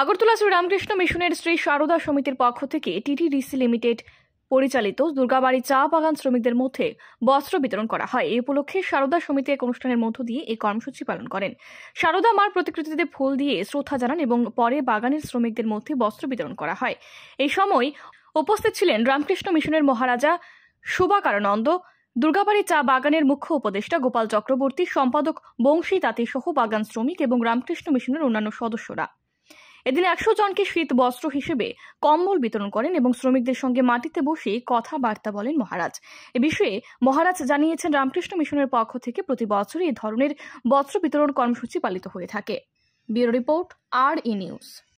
আগরতলা শ্রী রামকৃষ্ণ মিশনের শ্রী সারদা সমিতির পক্ষ থেকে টিটিডিসি লিমিটেড পরিচালিত দুর্গাবাড়ি চা বাগান শ্রমিকদের মধ্যে বস্ত্র বিতরণ করা হয় এই উপলক্ষে সারদা সমিতি এক অনুষ্ঠানের মধ্য দিয়ে এই কর্মসূচি পালন করেন সারদা মার প্রতিকৃতিতে ফুল দিয়ে শ্রদ্ধা জানান এবং পরে বাগানের শ্রমিকদের মধ্যে বস্ত্র বিতরণ করা হয় এই সময় উপস্থিত ছিলেন রামকৃষ্ণ মিশনের মহারাজা শুভাকারানন্দ দুর্গাবাড়ি চা বাগানের মুখ্য উপদেষ্টা গোপাল চক্রবর্তী সম্পাদক বংশী তাঁতি সহ বাগান শ্রমিক এবং রামকৃষ্ণ মিশনের অন্যান্য সদস্যরা এদিন একশো জনকে শীত বস্ত্র হিসেবে কম্বল বিতরণ করেন এবং শ্রমিকদের সঙ্গে মাটিতে বসে কথাবার্তা বলেন মহারাজ এ বিষয়ে মহারাজ জানিয়েছেন রামকৃষ্ণ মিশনের পক্ষ থেকে প্রতি বছরই এ ধরনের বস্ত্র বিতরণ কর্মসূচি পালিত হয়ে থাকে bureau report R E news